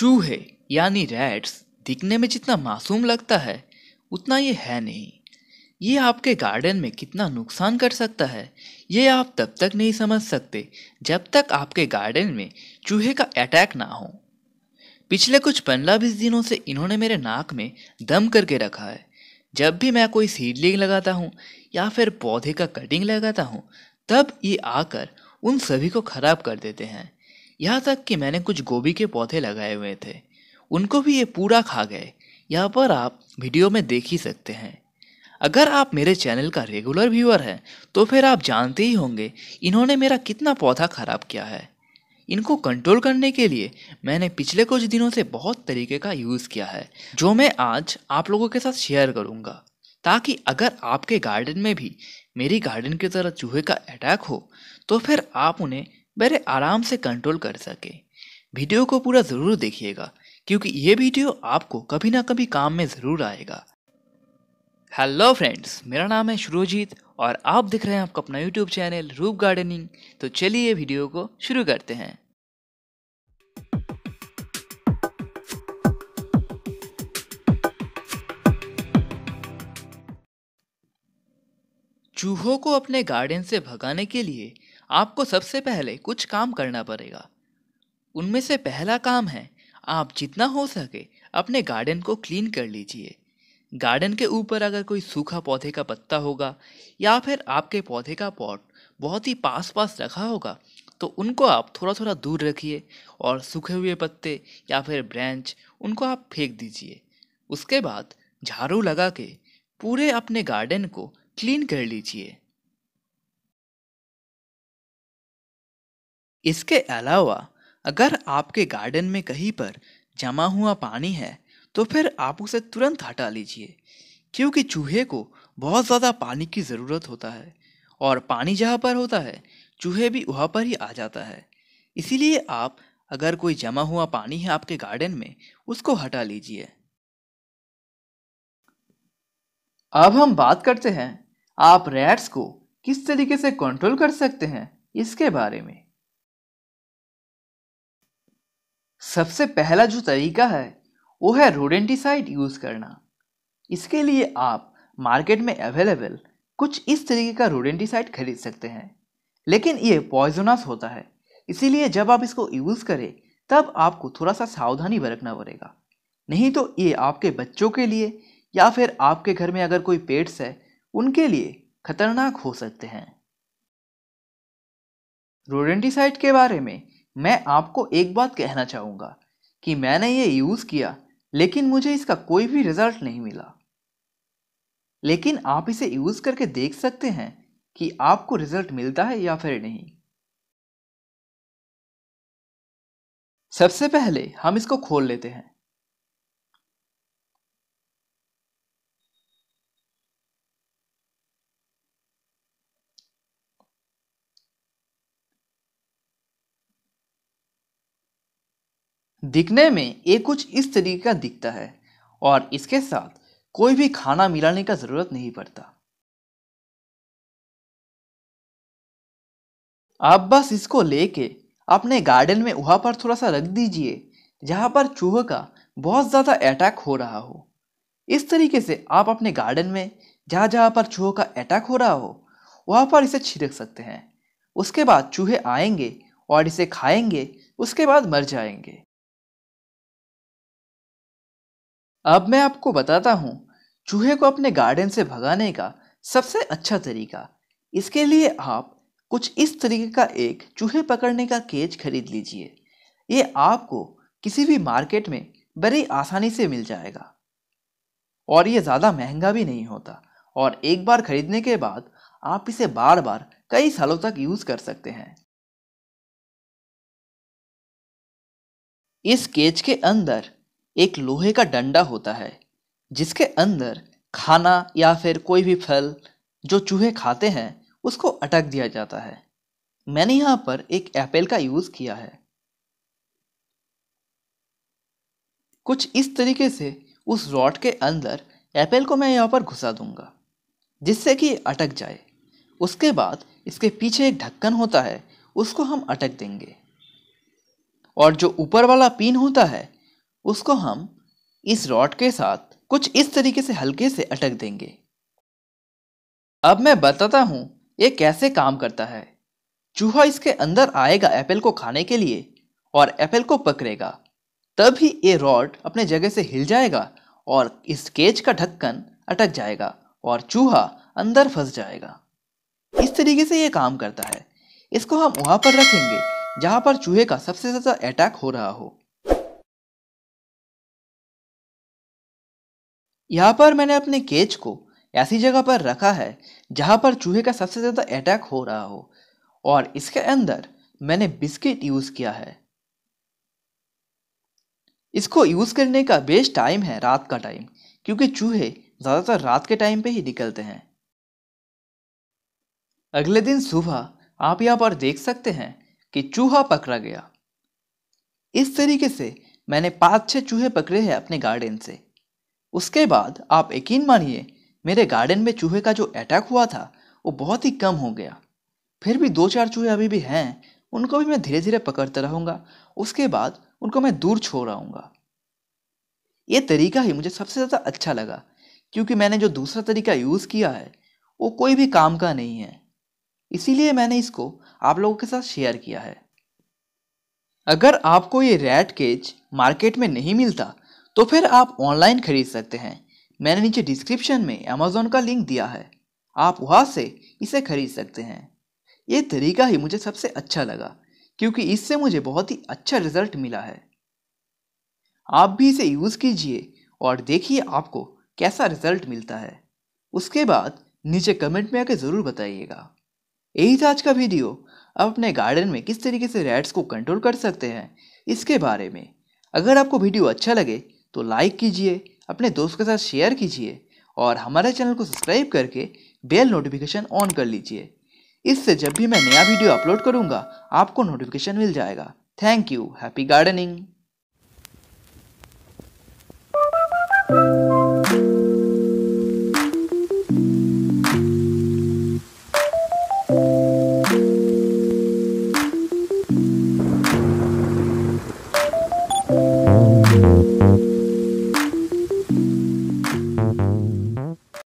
चूहे यानी रैट्स दिखने में जितना मासूम लगता है उतना ये है नहीं ये आपके गार्डन में कितना नुकसान कर सकता है ये आप तब तक नहीं समझ सकते जब तक आपके गार्डन में चूहे का अटैक ना हो पिछले कुछ पंद्रह बीस दिनों से इन्होंने मेरे नाक में दम करके रखा है जब भी मैं कोई सीडलिंग लगाता हूँ या फिर पौधे का कटिंग लगाता हूँ तब ये आकर उन सभी को ख़राब कर देते हैं यहाँ तक कि मैंने कुछ गोभी के पौधे लगाए हुए थे उनको भी ये पूरा खा गए यहाँ पर आप वीडियो में देख ही सकते हैं अगर आप मेरे चैनल का रेगुलर व्यूअर हैं तो फिर आप जानते ही होंगे इन्होंने मेरा कितना पौधा ख़राब किया है इनको कंट्रोल करने के लिए मैंने पिछले कुछ दिनों से बहुत तरीके का यूज़ किया है जो मैं आज आप लोगों के साथ शेयर करूँगा ताकि अगर आपके गार्डन में भी मेरी गार्डन की तरह चूहे का अटैक हो तो फिर आप उन्हें बड़े आराम से कंट्रोल कर सके वीडियो को पूरा ज़रूर देखिएगा क्योंकि ये वीडियो आपको कभी ना कभी काम में ज़रूर आएगा हेलो फ्रेंड्स मेरा नाम है शुरूजीत और आप देख रहे हैं आपका अपना यूट्यूब चैनल रूप गार्डनिंग तो चलिए वीडियो को शुरू करते हैं चूहों को अपने गार्डन से भगाने के लिए आपको सबसे पहले कुछ काम करना पड़ेगा उनमें से पहला काम है आप जितना हो सके अपने गार्डन को क्लीन कर लीजिए गार्डन के ऊपर अगर कोई सूखा पौधे का पत्ता होगा या फिर आपके पौधे का पॉट बहुत ही पास पास रखा होगा तो उनको आप थोड़ा थोड़ा दूर रखिए और सूखे हुए पत्ते या फिर ब्रांच उनको आप फेंक दीजिए उसके बाद झाड़ू लगा के पूरे अपने गार्डन को क्लीन कर लीजिए इसके अलावा अगर आपके गार्डन में कहीं पर जमा हुआ पानी है तो फिर आप उसे तुरंत हटा लीजिए क्योंकि चूहे को बहुत ज़्यादा पानी की ज़रूरत होता है और पानी जहाँ पर होता है चूहे भी वहाँ पर ही आ जाता है इसीलिए आप अगर कोई जमा हुआ पानी है आपके गार्डन में उसको हटा लीजिए अब हम बात करते हैं आप रैट्स को किस तरीके से कंट्रोल कर सकते हैं इसके बारे में सबसे पहला जो तरीका है वो है रोडेंटिसाइड यूज़ करना इसके लिए आप मार्केट में अवेलेबल कुछ इस तरीके का रोडेंटिसाइड खरीद सकते हैं लेकिन ये पॉइजनस होता है इसीलिए जब आप इसको यूज़ करें तब आपको थोड़ा सा सावधानी बरतना पड़ेगा नहीं तो ये आपके बच्चों के लिए या फिर आपके घर में अगर कोई पेट्स है उनके लिए खतरनाक हो सकते हैं रोडेंटिसाइड के बारे में मैं आपको एक बात कहना चाहूँगा कि मैंने ये यूज़ किया लेकिन मुझे इसका कोई भी रिजल्ट नहीं मिला लेकिन आप इसे यूज़ करके देख सकते हैं कि आपको रिजल्ट मिलता है या फिर नहीं सबसे पहले हम इसको खोल लेते हैं दिखने में ये कुछ इस तरीके का दिखता है और इसके साथ कोई भी खाना मिलाने का ज़रूरत नहीं पड़ता आप बस इसको लेके अपने गार्डन में वहां पर थोड़ा सा रख दीजिए जहाँ पर चूहे का बहुत ज़्यादा अटैक हो रहा हो इस तरीके से आप अपने गार्डन में जहाँ जहाँ पर चूहों का अटैक हो रहा हो वहाँ पर इसे छिड़क सकते हैं उसके बाद चूहे आएंगे और इसे खाएंगे उसके बाद मर जाएंगे अब मैं आपको बताता हूँ चूहे को अपने गार्डन से भगाने का सबसे अच्छा तरीका इसके लिए आप कुछ इस तरीके का एक चूहे पकड़ने का केज खरीद लीजिए ये आपको किसी भी मार्केट में बड़ी आसानी से मिल जाएगा और ये ज़्यादा महंगा भी नहीं होता और एक बार खरीदने के बाद आप इसे बार बार कई सालों तक यूज़ कर सकते हैं इस केज के अंदर एक लोहे का डंडा होता है जिसके अंदर खाना या फिर कोई भी फल जो चूहे खाते हैं उसको अटक दिया जाता है मैंने यहाँ पर एक एप्पल का यूज़ किया है कुछ इस तरीके से उस रॉड के अंदर एप्पल को मैं यहाँ पर घुसा दूंगा जिससे कि अटक जाए उसके बाद इसके पीछे एक ढक्कन होता है उसको हम अटक देंगे और जो ऊपर वाला पिन होता है उसको हम इस रॉड के साथ कुछ इस तरीके से हल्के से अटक देंगे अब मैं बताता हूं ये कैसे काम करता है चूहा इसके अंदर आएगा एप्पल को खाने के लिए और एप्पल को पकड़ेगा तभी ये रॉड अपने जगह से हिल जाएगा और इस केज का ढक्कन अटक जाएगा और चूहा अंदर फंस जाएगा इस तरीके से ये काम करता है इसको हम वहां पर रखेंगे जहां पर चूहे का सबसे ज़्यादा अटैक हो रहा हो यहाँ पर मैंने अपने केज को ऐसी जगह पर रखा है जहाँ पर चूहे का सबसे ज़्यादा अटैक हो रहा हो और इसके अंदर मैंने बिस्किट यूज़ किया है इसको यूज़ करने का बेस्ट टाइम है रात का टाइम क्योंकि चूहे ज़्यादातर रात के टाइम पे ही निकलते हैं अगले दिन सुबह आप यहाँ पर देख सकते हैं कि चूहा पकड़ा गया इस तरीके से मैंने पाँच छः चूहे पकड़े हैं अपने गार्डन से उसके बाद आप यकीन मानिए मेरे गार्डन में चूहे का जो अटैक हुआ था वो बहुत ही कम हो गया फिर भी दो चार चूहे अभी भी हैं उनको भी मैं धीरे धीरे पकड़ता रहूँगा उसके बाद उनको मैं दूर छोड़ रहा ये तरीका ही मुझे सबसे ज़्यादा अच्छा लगा क्योंकि मैंने जो दूसरा तरीका यूज़ किया है वो कोई भी काम का नहीं है इसीलिए मैंने इसको आप लोगों के साथ शेयर किया है अगर आपको ये रैट केज मार्केट में नहीं मिलता तो फिर आप ऑनलाइन खरीद सकते हैं मैंने नीचे डिस्क्रिप्शन में अमेज़ोन का लिंक दिया है आप वहाँ से इसे खरीद सकते हैं ये तरीका ही मुझे सबसे अच्छा लगा क्योंकि इससे मुझे बहुत ही अच्छा रिजल्ट मिला है आप भी इसे यूज़ कीजिए और देखिए आपको कैसा रिजल्ट मिलता है उसके बाद नीचे कमेंट में आके ज़रूर बताइएगा यही था आज का वीडियो आप अपने गार्डन में किस तरीके से रैट्स को कंट्रोल कर सकते हैं इसके बारे में अगर आपको वीडियो अच्छा लगे तो लाइक कीजिए अपने दोस्त के साथ शेयर कीजिए और हमारे चैनल को सब्सक्राइब करके बेल नोटिफिकेशन ऑन कर लीजिए इससे जब भी मैं नया वीडियो अपलोड करूँगा आपको नोटिफिकेशन मिल जाएगा थैंक यू हैप्पी गार्डनिंग